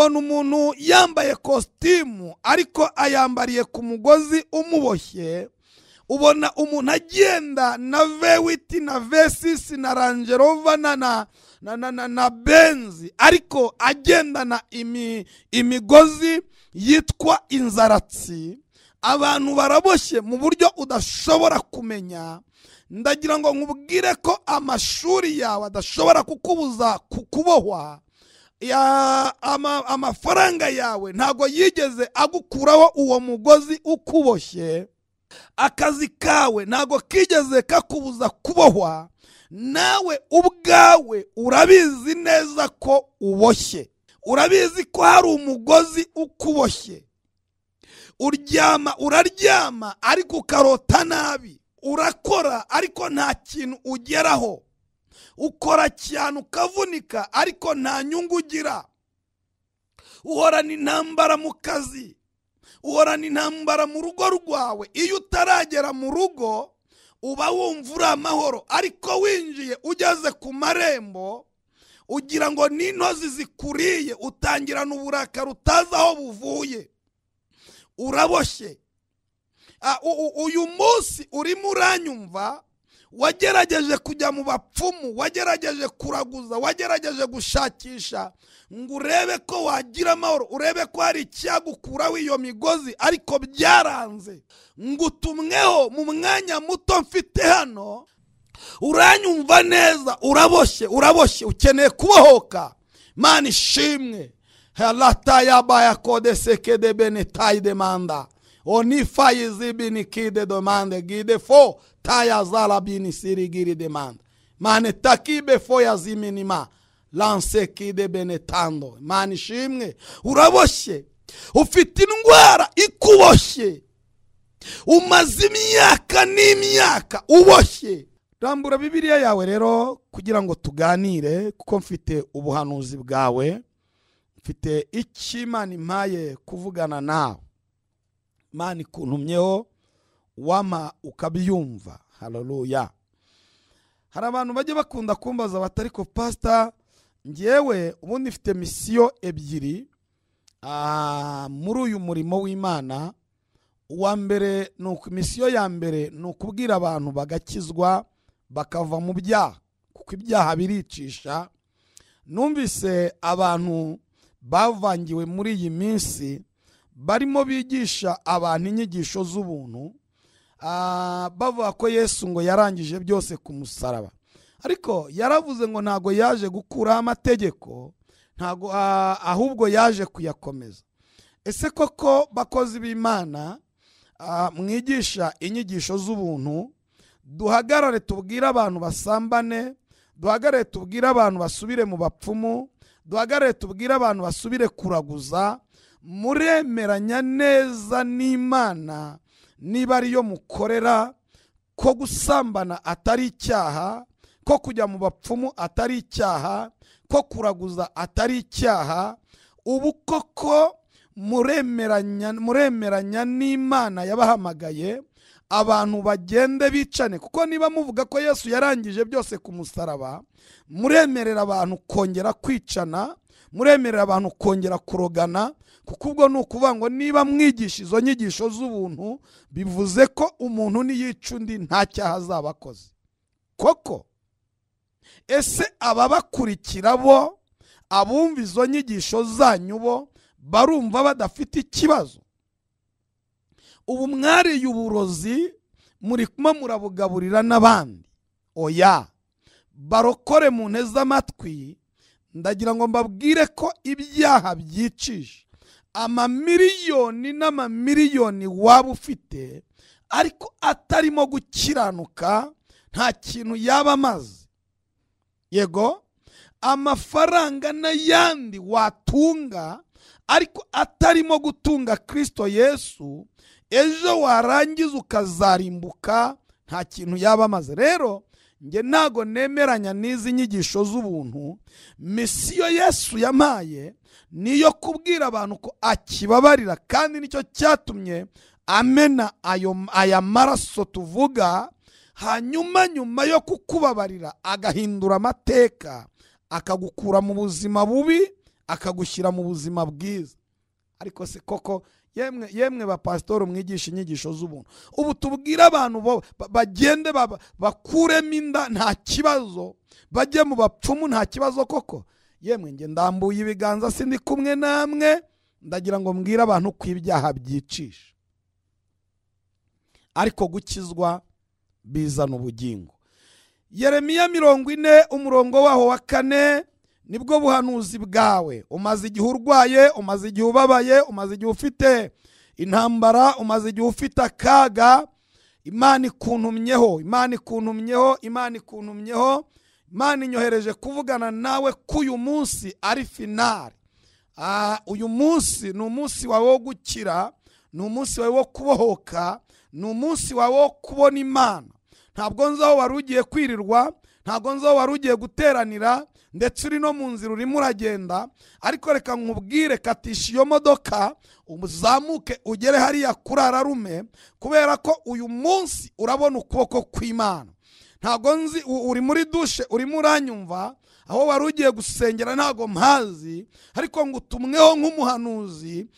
ubona umuntu yambaye kositimu ariko ayambariye ku mugozi umuboshye ubona umuntu agenda na vewiti na vesisi na rangerova na na na na na benzi ariko agendana imigozi yitwa inzaratsi abantu baraboshye mu buryo udashobora kumenya ndagira ngo nkubwire ko amashuri yawe adashobora kukubuza kukubohwa amafaranga yawe ntabwo yigeze agukuraho uwo mugozi ukuboshye akazi kawe ntabwo kigeze kakubuza kubohwa nawe ubwawe urabizi neza ko uboshye urabizi ko hari umugozi ukuboshye uryama uraryama ariko ukarota nabi urakora ariko nta kintu ugeraho ukora cyane ukavunika ariko nta nyungu ugira uhorana intambara mu kazi uhorana intambara mu rugo rwawe iyo utaragera mu rugo uba wumva uri amahoro ariko winjiye ugeze ku marembo ugira ngo n'intozi zikuriye utangirana uburakari utazi aho buvuye uraboshye ah, uyu munsi urimo uranyumva wagerageje kujya mu bapfumu wagerageje kuraguza wagerageje gushakisha ngo urebe ko wagira amahoro urebe ko hari icyagukuraho iyo migozi ariko byaranze ngo utumweho mu mwanya muto mfite hano uranyumva neza uraboshye uraboshye ukeneye kubohoka mani ishimwe haratayabaya kodeseke de benetayi demanda Onifa yizibini kide demande gide fo taya zala bini sirigiri demande. Mane takibe fo yaziminima lanse kide benetando. Mane shimwe uraboshye ufite indwara ikuboshye umaze imyaka n'imyaka uboshye rambura bibiriya yawe rero kugira ngo tuganire kuko mfite ubuhanuzi bwawe mfite icyo imana impaye kuvugana nawe imana ikuntumyeho wama ukabiyumva hararuya hari abantu bajya bakunda kumbaza batari ko pasita ngewe ubundi ifite misiyo ebyiri ah, muri uyu murimo w'imana uwa mbere ni misiyo ya mbere ni ukubwira abantu bagakizwa bakava mu byaha kuko ibyaha biricisha numvise abantu bavangiwe muri iyi minsi barimo bigisha abantu inyigisho z'ubuntu ah, bavuga ko yesu ngo yarangije byose ku musaraba ariko yaravuze ngo ntabwo yaje gukuraho amategeko ntabwo ah, ahubwo yaje kuyakomeza ese koko bakozi b'imana ah, mwigisha inyigisho z'ubuntu duhagarare tubwire abantu basambane duhagarare tubwire abantu basubire mu bapfumu duhagarare tubwire abantu basubire kuraguza muremeranya neza n'imana niba ariyo mukorera ko gusambana atari icyaha ko kujya mu bapfumu atari icyaha ko kuraguza atari icyaha ubu koko muremeranya n'imana yabahamagaye abantu bagende bicane kuko niba muvuga ko yesu yarangije byose ku musaraba muremerera abantu kongera kwicana muremerera abantu kongera kurogana kuko ubwo ni ukuvuga ngo niba mwigisha izo nyigisho z'ubuntu bivuze ko umuntu niyica undi nta cyaha azaba akoze koko ese ababakurikira bo abumva izo nyigisho zanyu bo barumva badafite ikibazo ubu mwariye uburozi muri kuma murabugaburira n'abandi oya barokore mu nte ndagira ngo mbabwire ko ibyaha byicije amamiliyoni n'amamiliyoni waba ufite ariko atarimo gukiranuka nta kintu yaba amaze yego amafaranga n'ayandi watunga ariko atarimo gutunga kirisito yesu ejo warangiza ukazarimbuka nta kintu yaba amaze rero njye ntago nemeranya n'izi nyigisho z'ubuntu misiyo yesu yamaye niyo kubwira abantu ko akibabarira kandi nicyo cyatumye amena ayo aya maraso tuvuga hanyuma nyuma yo kukubabarira agahindura amateka akagukura mu buzima bubi akagushyira mu buzima bwiza ariko se koko yemwe ba bapasitori mwigisha inyigisho z'ubuntu ubu tubwire abantu bagende bakuremo inda nta kibazo bajye mu bapfumu nta kibazo koko yemwe nge ndambuye ibiganza sindi kumwe namwe ndagira ngo mbwire abantu ko ibyaha byicisha ariko gukizwa bizana ubugingo yeremiya mirongo ine umurongo waho wa kane nibwo buhanuzi bwawe umaze igihe urwaye umaze igihe ubabaye umaze igihe ufite intambara umaze igihe ufite akaga imana ikuntumyeho imana ikuntumyeho imana ikuntumyeho imana inyohereje kuvugana nawe ko uyu munsi ari finari ah, uyu munsi ni umunsi wawe wo gukira ni umunsi wawe wo kubohoka ni umunsi wawe wo kubona imana ntabwo nzaho wari ugiye kwirirwa ntabwo nzi wari ugiye guteranira ndetse uri no mu nzira urimo uragenda ariko reka nkubwire katisha iyo modoka uzamuke ugere hariya kuri ararume kubera ko uyu munsi urabona ukuboko kw'imana ntabwo nzi uri muri dushe urimo uranyumva aho wari ugiye gusengera ntabwo mpazi ariko ngo utumweho nk'umuhanuzi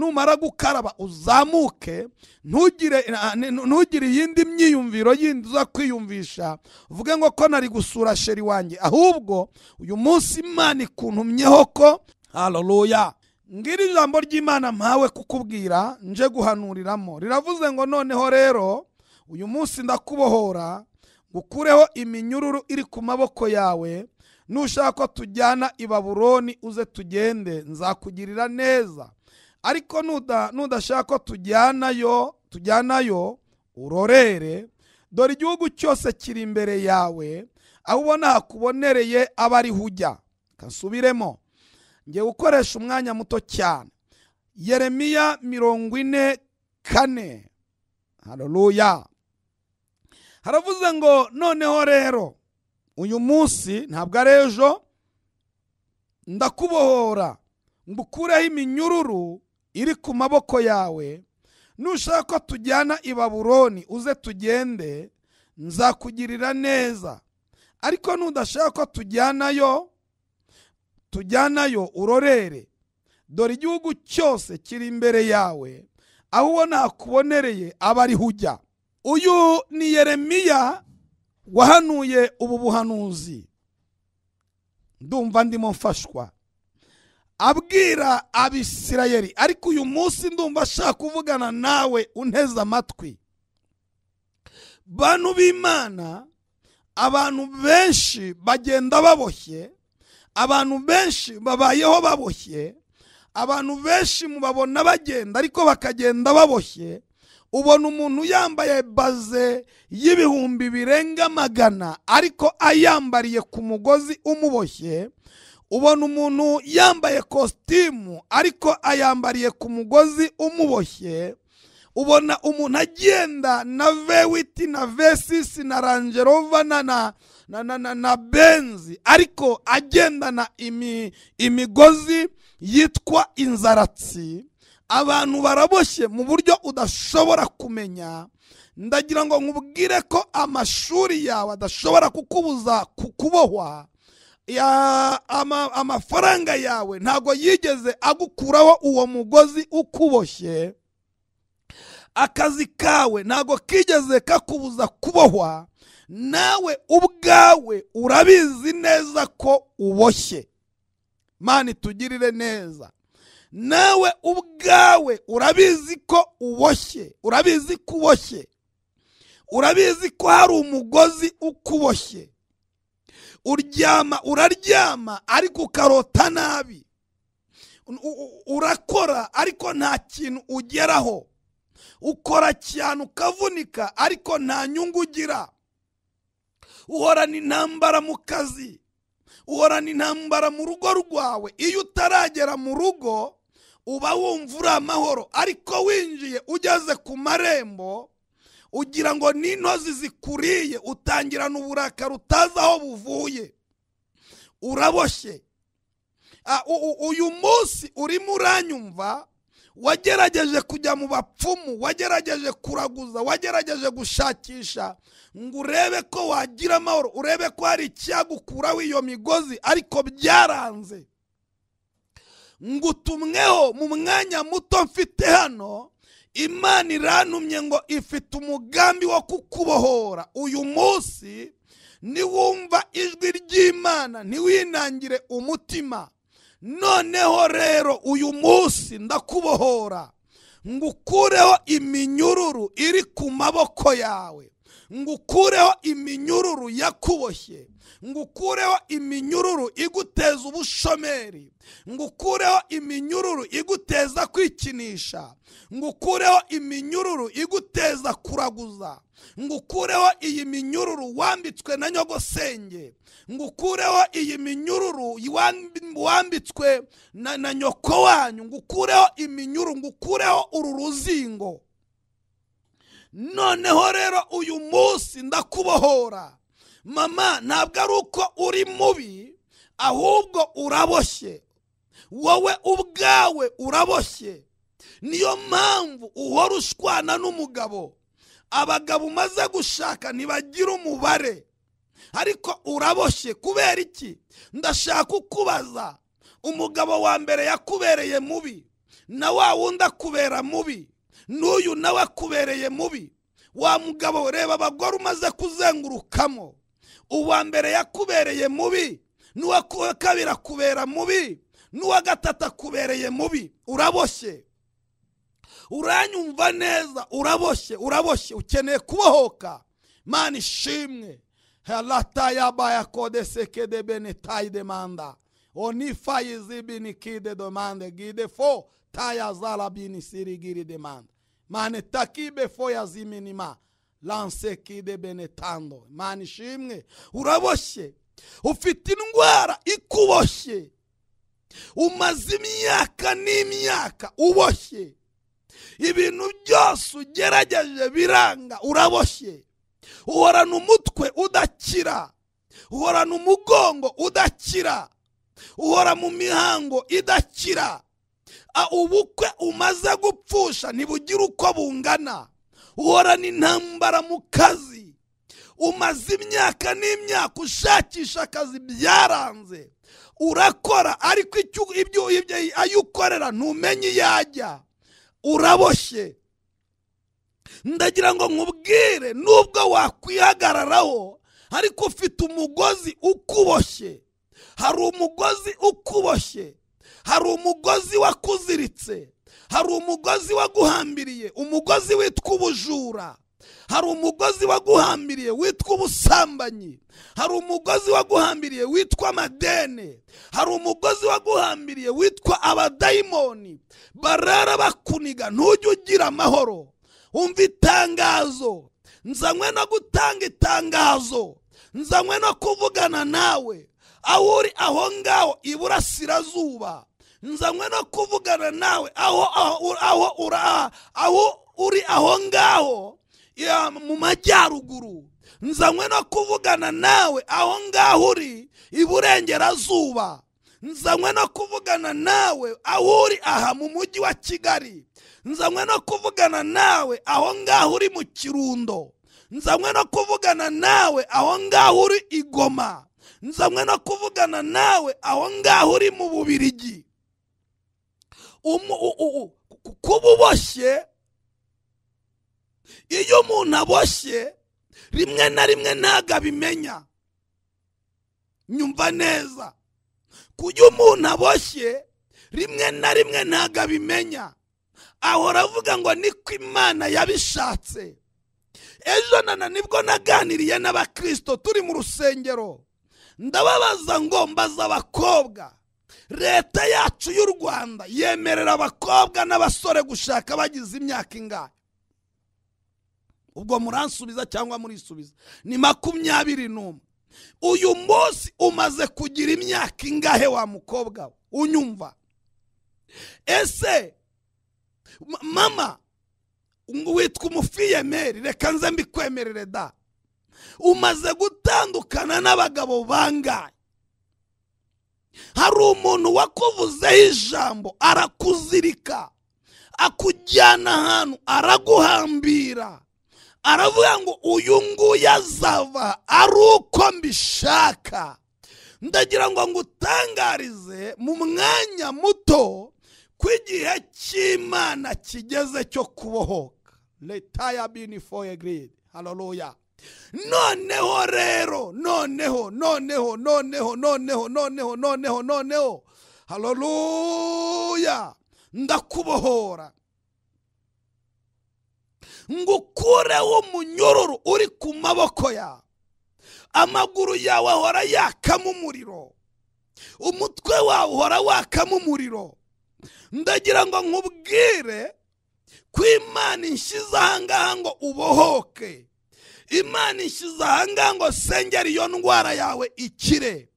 numara gukaraba uzamuke ntugire ntugire iyindi myiyumviro yindi uza kwiyumvisha uvuge ngo ko nari gusura sheri wanjye ahubwo uyu munsi imana ikuntumyeho ko hararuya ngiri ijambo ry'imana mpawe kukubwira nje guhanuriramo riravuze ngo noneho rero uyu munsi ndakubohora ukureho iminyururu iri ku maboko yawe nushaka ko tujyana i baburoni uze tugende nzakugirira neza ariko nudashaka ko tujyanayo tujyanayo urorere dore igihugu cyose kiri imbere yawe aho ubona hakubonereye aba ariho ujya kasubiremo ngiye gukoresha umwanya muto cyane yeremiya mirongo ine kane hareruya haravuze ngo noneho rero uyu munsi ntabwo ari ejo ndakubohora ngo ukureho iminyururu iri ku maboko yawe nushaka ko tujyana i baburoni uze tugende nzakugirira neza ariko nudashaka ko tujyanayo tujyanayo urorere dore igihugu cyose kiri imbere yawe aho ubona hakubonereye aba ariho ujya uyu ni yeremiya wahanuye ubu buhanuzi ndumva ndimo mfashwa abwira abisirayeri ariko uyu munsi ndumva ashaka kuvugana nawe unteze amatwi bantu b'imana abantu benshi bagenda baboshye abantu benshi babayeho baboshye abantu benshi mubabona bagenda ariko bakagenda baboshye ubona umuntu yambaye baze y'ibihumbi birenga magana ariko ayambariye ku mugozi umuboshye ubona umuntu yambaye kositimu ariko ayambariye ku mugozi umuboshye ubona umuntu agenda na vewiti na vesisi na rangerova na na na na na benzi ariko agendana imigozi yitwa inzaratsi abantu baraboshye mu buryo udashobora kumenya ndagira ngo nkubwire ko amashuri yawe adashobora kukubuza kukubohwa amafaranga yawe ntabwo yigeze agukuraho uwo mugozi ukuboshye akazi kawe ntabwo kigeze kakubuza kubohwa nawe ubwawe urabizi neza ko uboshye mani tugirire neza nawe ubwawe urabizi ko uboshye urabizi ko uboshye urabizi ko hari umugozi ukuboshye uryama uraryama ariko ukarota nabi urakora ariko nta kintu ugeraho ukora cyane ukavunika ariko nta nyungu ugira uhorana intambara mu kazi uhorana intambara mu rugo rwawe iyo utaragera mu rugo uba wumva uri amahoro ariko winjiye ugeze ku marembo ugira ngo intozi zikuriye utangirana uburakari utazi aho buvuye uraboshye uyu munsi urimo uranyumva wagerageje kujya mu bapfumu wagerageje kuraguza wagerageje gushakisha ngo urebe ko wagira amahoro urebe ko hari icyagukuraho iyo migozi ariko byaranze ngo utumweho mu mwanya muto mfite hano imana iranumye ngo ifite umugambi wo kukubohora uyu munsi niwumva ijwi ry'imana ntiwinangire umutima noneho rero uyu munsi ndakubohora ngo ukureho iminyururu iri ku maboko yawe ngo ukureho iminyururu yakuboshye ngo ukureho iminyururu iguteza ubushomeri ngo ukureho iminyururu iguteza kwikinisha ngo ukureho iminyururu iguteza kuraguza ngo ukureho iyi minyururu wambitswe na nyogosenge ngo ukureho iyi minyururu wambitswe na nyoko wanyu ngo ukureho iminyururu ngo ukureho uru ruzingo noneho rero uyu munsi ndakubohora mama ntabwo ari uko uri mubi ahubwo uraboshye wowe ubwawe uraboshye niyo mpamvu uhora ushwana n'umugabo abagabo umaze gushaka ntibagira umubare ariko uraboshye kubera iki ndashaka ukubaza umugabo wa mbere yakubereye mubi na wa wundi akubera mubi n'uyu nawe akubereye mubi wa mugabo reba abagore umaze kuzengurukamo uwa mbere yakubereye mubi n'uwa kabiri akubera mubi n'uwa gatatu akubereye mubi uraboshye uranyumva neza uraboshye uraboshye ukeneye kubohoka mani ishimwe harata yabaya kodeseke de benetayi demanda onifayi zibini kide demande gide fo taya zara demanda manetaki befoya ziminima lansekide benetando mana ishimwe uraboshye ufite indwara ikuboshye umaze imyaka n'imyaka uboshye ibintu byose ugerageje biranga uraboshye uhorana umutwe udakira uhorana umugongo udakira uhora mu mihango idakira ubukwe umaze gupfusha ntibugira uko bungana uhorana intambara mu kazi umaze imyaka n'imyaka ushakisha akazi byaranze urakora ariko ibyo ayo ukorera ntumenye iyo ajya uraboshye ndagira ngo nkubwire nubwo wakwihagararaho ariko ufite umugozi ukuboshye hari umugozi ukuboshye hari umugozi wakuziritse hari umugozi waguhambiriye umugozi witwa ubujura hari umugozi waguhambiriye witwa ubusambanyi hari umugozi waguhambiriye witwa amadene hari umugozi waguhambiriye witwa abadayimoni barara bakuniga ntujye ugira amahoro wumva itangazo nzanywe no gutanga itangazo nzanywe no kuvugana nawe aho uri aho ngaho iburasirazuba nzanywe no kuvugana nawe aho aho aho uri aho ngaho mu majyaruguru nzanywe no kuvugana nawe aho ngaho uri iburengerazuba nzanywe no kuvugana nawe aho uri aha mu mujyi wa kigali nzanywe no kuvugana nawe aho ngaho uri mu kirundo nzanywe no kuvugana nawe aho ngaho uri igoma nzamwe no kuvugana nawe aho ngaho uri mu bubirigi kuba uboshye iyo umuntu aboshye rimwe na rimwe ntabwo abimenya nyumva neza kujya umuntu aboshye rimwe na rimwe ntabwo abimenya ahora avuga ngo niko imana yabishatse ejo nana nibwo naganiriye n'abakristo turi mu rusengero ndababaza ngo mbaza abakobwa leta yacu y'u rwanda yemerera abakobwa n'abasore gushaka bagize imyaka ingahe ubwo muransubiza cyangwa murisubiza ni makumyabiri n'umwe uyu munsi umaze kugira imyaka ingahe wa mukobwa unyumva ese mama witwa umufiyemeri reka nze mbikwemerere da umaze gutandukana n'abagabo bangahe hari umuntu wakuvuzeho ijambo arakuzirika akujyana ahantu araguhambira aravuga ngo uyu nguyu azava ari uko mbishaka ndagira ngo ngutangarize mu mwanya muto ko igihe cy'imana kigeze cyo kubohoka leta ya bini foye giridi haroruya noneho rero noneho noneho noneho noneho noneho noneho noneho haroruya ndakubohora ngo ukureho umunyururu uri ku maboko yawe amaguru yawe ahora yakamo umuriro umutwe wawe uhora wakamo umuriro ndagira ngo nkubwire ko imana ishyize ahangaha ngo ubohoke imana ishyize ahangaha ngo sengera iyo ndwara yawe ikire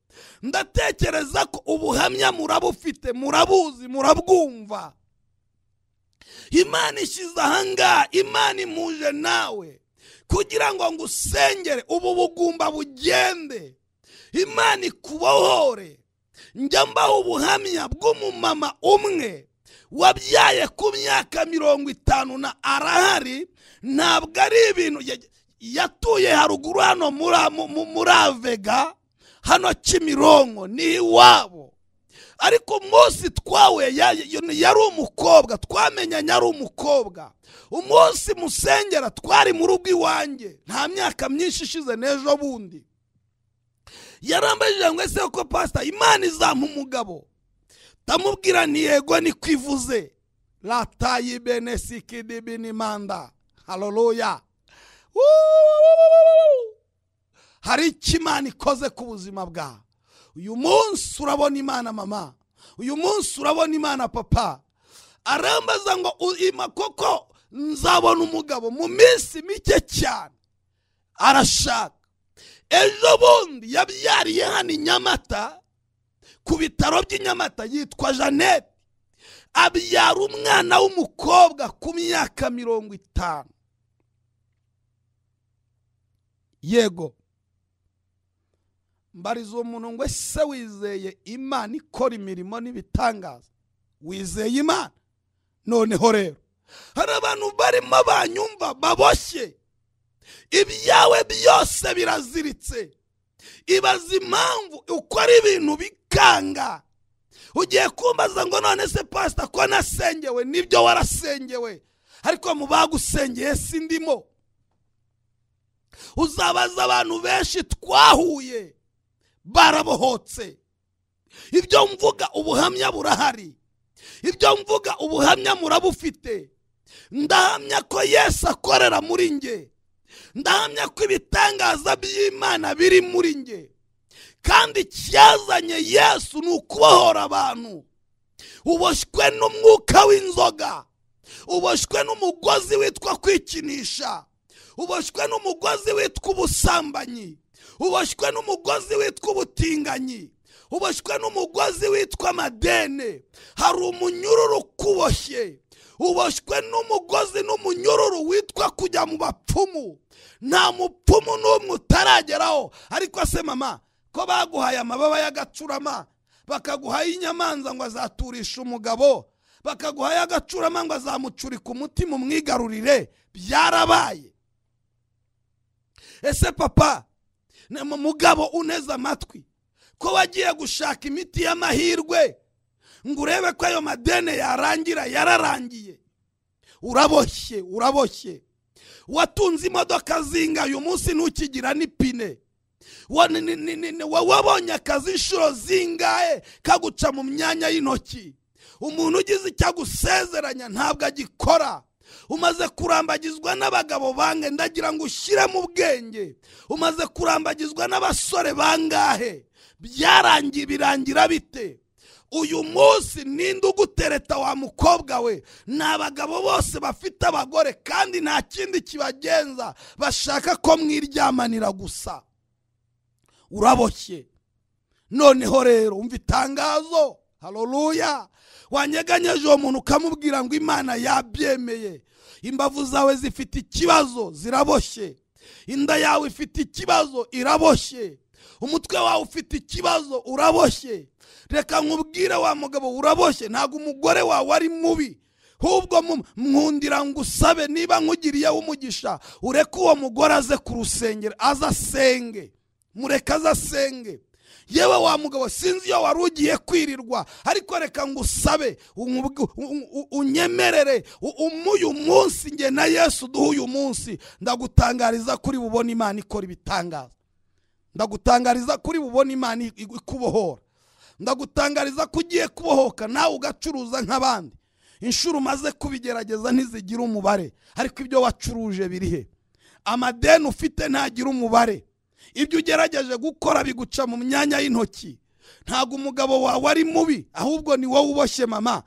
ndatekereza ko ubuhamya murabufite murabuzi murabwumva imana ishyize ahangaha imana imuje nawe kugira ngo ngusengere ubu bugumba bugende imana ikubohore njya mbaho ubuhamya bw'umumama umwe wabyaye ku myaka mirongo itanu na arahari ntabwo ari ibintu yatuye haruguru hano muri avega hano kimironko ni iwabo ariko umunsi twawe yari umukobwa twamenyanye ari umukobwa umunsi musengera twari mu rugo iwanjye nta myaka myinshi ishize n'ejo bundi yarambajije ngo ese ko pasita imana izampa umugabo ndamubwira yego ni kwivuze ratayi bene sikidi bini manda haroruya hari icyo imana ikoze ku buzima bwawe uyu munsi urabona imana mama uyu munsi urabona imana papa arambaza ngo urima koko nzabona umugabo mu minsi mike cyane arashaka ejo bundi yabyariye hano i nyamata ku bitaro by'inyamata yitwa jeannette abyara umwana w'umukobwa ku myaka mirongo itanu yego mbariza uwo muntu ngo ese wizeye imana ikora imirimo n'ibitangaza wizeye imana noneho rero hari abantu barimo banyumva baboshye ibyawe byose biraziritse ibaza impamvu ukora ibintu bikanga ugiye kumbaza ngo none se pasita ko nasengewe nibyo warasengewe ariko mu bagusengeye sindimo uzabaza abantu benshi twahuye barabohotse ibyo mvuga ubuhamya burahari ibyo mvuga ubuhamya murabufite ndahamya ko yesu akorera muri nge ndahamya ko ibitangaza by'imana biri muri nge kandi cyazanye yesu ni ukubohora abantu uboshywe n'umwuka w'inzoga uboshywe n'umugozi witwa kwikinisha uboshywe n'umugozi witwa ubusambanyi uboshywe n'umugozi witwa ubutinganyi uboshywe n'umugozi witwa amadene hari umunyururu ukuboshye uboshywe n'umugozi n'umunyururu witwa kujya mu bapfumu nta mupfumu n'umwe utarageraho ariko se mama ko baguhaye amababa y'agacurama bakaguhaye inyamanza ngo azaturishe umugabo bakaguhaye agacurama ngo azamucurika umutima umwigarurire byarabaye ese papa mugabo uneze amatwi ko wagiye gushaka imiti y'amahirwe ngo urebe ko ayo madene yarangira yararangiye uraboshye uraboshye watunze imodoka zinga uyu munsi ntukigira n'ipine wabonye akazi inshuro zingahe kaguca mu myanya y'intoki umuntu ugize icyo agusezeranya ntabwo agikora umaze kurambagizwa n'abagabo bange ndagira ngo mu bwenge, umaze kurambagizwa n'abasore bangahe byarangiye birangira bite uyu munsi ninde ugutereta wa mukobwa we ni abagabo bose bafite abagore kandi nta kindi kibagenza bashaka ko mwiryamanira gusa uraboshye noneho rero umva itangazo haroruya wanyeganyeje uwo muntu ukamubwira ngo imana yabyemeye imbavu zawe zifite ikibazo ziraboshye inda yawe ifite ikibazo iraboshye umutwe wawe ufite ikibazo uraboshye reka nkubwire wa mugabo uraboshye ntabwo umugore wawe ari mubi hubwo mwundira ngo usabe niba nkugiriye w'umugisha ureke uwo mugore aze ku rusengero aze asenge mureke aze asenge yewe wa mugabo sinzi iyo wari ugiye kwirirwa ariko reka ngo usabe unyemerere umuyu munsi nge na yesu duhe uyu munsi ndagutangariza kuri bubona imana ikora ibitangaza ndagutangariza kuri bubona imana ikubohora ndagutangariza ko ugiye kubohoka nawe ugacuruza nk'abandi inshuro umaze kubigerageza ntizigira umubare ariko ibyo wacuruje birihe amadeni ufite ntagira umubare ibyo ugerageje gukora biguca mu myanya y'intoki ntabwo umugabo wawe ari mubi ahubwo ni wowe uboshye mama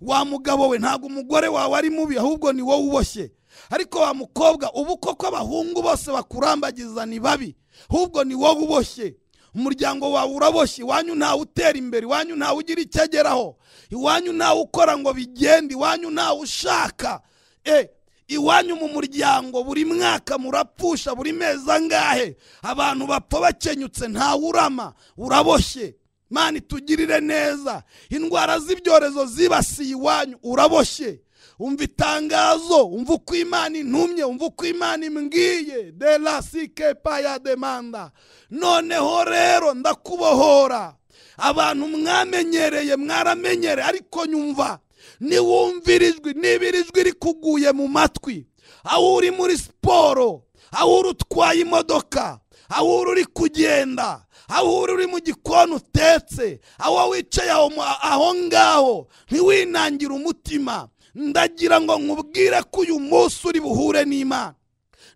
wa mugabo we ntabwo umugore wawe ari mubi ahubwo ni wowe uboshye ariko wa mukobwa ubu koko abahungu bose bakurambagiza ni babi ahubwo ni wowe uboshye umuryango wawe uraboshye iwanyu ntawe utera imbere iwanyu ntawe ugira icyo ageraho iwanyu ntawe ukora ngo bigende iwanyu ntawe ushaka e iwanyu mu muryango buri mwaka murapfusha buri mezi angahe abantu bapfa bakenyutse urama uraboshye mani tugirire neza indwara z'ibyorezo zibasiye iwanyu uraboshye umva itangazo umva uko imana intumye umva uko imana imbwiye de la sikepa ya demanda noneho rero ndakubohora abantu mwamenyereye mwaramenyere ariko nyumva niwumvira ijwi nibira ijwi rikuguye mu matwi aho uri muri siporo aho uri utwaye imodoka aho uri uri kugenda aho uri uri mu gikoni utetse aho wicaye aho ngaho ntiwinangire umutima ndagira ngo nkubwire ko uyu munsi uri buhure n'imana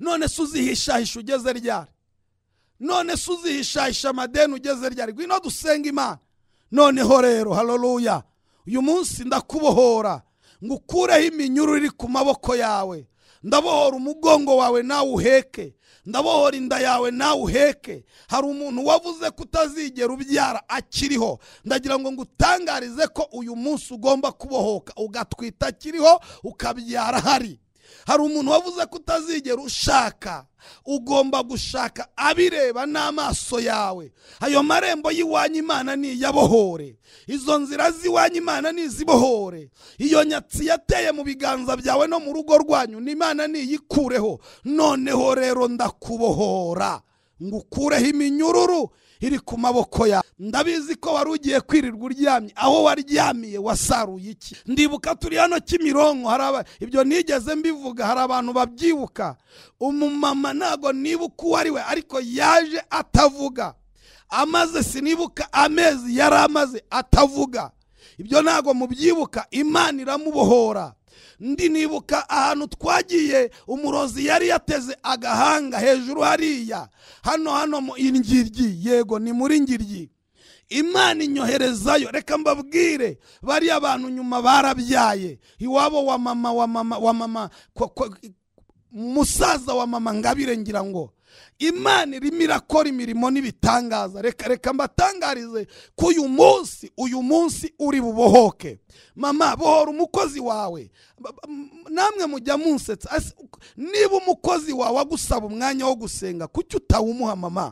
none se uzihishahisha ugeze ryari none se uzihishahisha amadeni ugeze ryari ngwino dusenga imana noneho rero haroruya uyu munsi ndakubohora ngo ukureho iminyururu iri ku maboko yawe ndabohora umugongo wawe nawe uheke ndabohora inda yawe nawe uheke hari umuntu wavuze ko utazigera ubyara akiriho ndagira ngo ngutangarize ko uyu munsi ugomba kubohoka ugatwita akiriho ukabyara ahari hari umuntu wavuze ko utazigera ushaka ugomba gushaka abireba n'amaso yawe ayo marembo y'iwanyu imana ni iyabohore izo nzira z'iwanyu imana ni izibohore iyo nyatsi yateye mu biganza byawe no mu rugo rwanyu ni imana ni iyikureho noneho rero ndakubohora ngo ukureho iminyururu iri ku maboko yawe ndabizi ko wari ugiye kwirirwa uryamye aho waryamiye wasaruye iki ndibuka turi hano kimironko ibyo nigeze mbivuga hari abantu babyibuka umumama ntabwo nibuka uwo ari we ariko yaje atavuga amaze sinibuka amezi yari amaze atavuga ibyo ntabwo mubyibuka imana iramubohora ndi nibuka ahantu twagiye umurozi yari yateze agahanga hejuru hariya hano hano mu ingiryi yego ni muri ngiryi imana inyoherezayo reka mbabwire bariya abantu nyuma barabyaye iwabo wa mama wa mama wa mama musaza wa mama ngabire ngira ngo imana irimo irakora imirimo n'ibitangaza reka reka mbatangarize ko uyu munsi uyu munsi uri bubohoke mama bohora umukozi wawe namwe mujya munsetsa niba umukozi wawe agusaba umwanya wo gusenga kuki utawumuha mama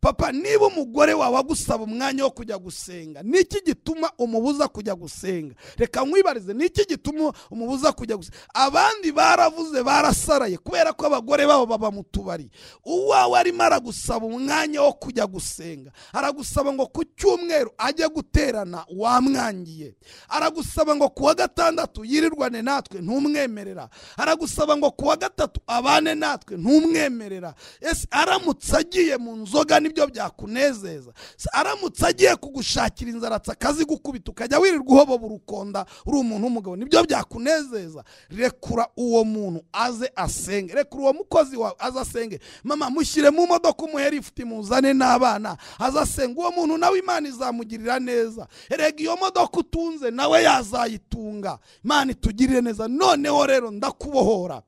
papa niba umugore wawe agusaba umwanya wo kujya gusenga niki gituma umubuza kujya gusenga reka nkwibarize niki gituma umubuza kujya gusenga abandi baravuze barasaraye kubera ko abagore babo baba mu tubari uwawe arimo aragusaba umwanya wo kujya gusenga aragusaba ngo ku cyumweru ajye guterana wamwangiye aragusaba ngo ku wa gatandatu yirirwane natwe ntumwemerera aragusaba ngo ku wa gatatu abane natwe ntumwemerera ese aramutse agiye mu nzoga ni nibyo byakunezeza aramutse agiye kugushakira inzaratsi akazigukubita ukajya wirirwa uhobora urukonda uri umuntu w'umugabo nibyo byakunezeza rekura uwo muntu aze asenge rekura uwo mukozi wawe aze asenge mama mushyire mu modoka umuheri ifite muzane n'abana aze asenge uwo muntu nawe imana izamugirira neza erega iyo modoka utunze nawe yazayitunga imana itugirire neza noneho rero ndakubohora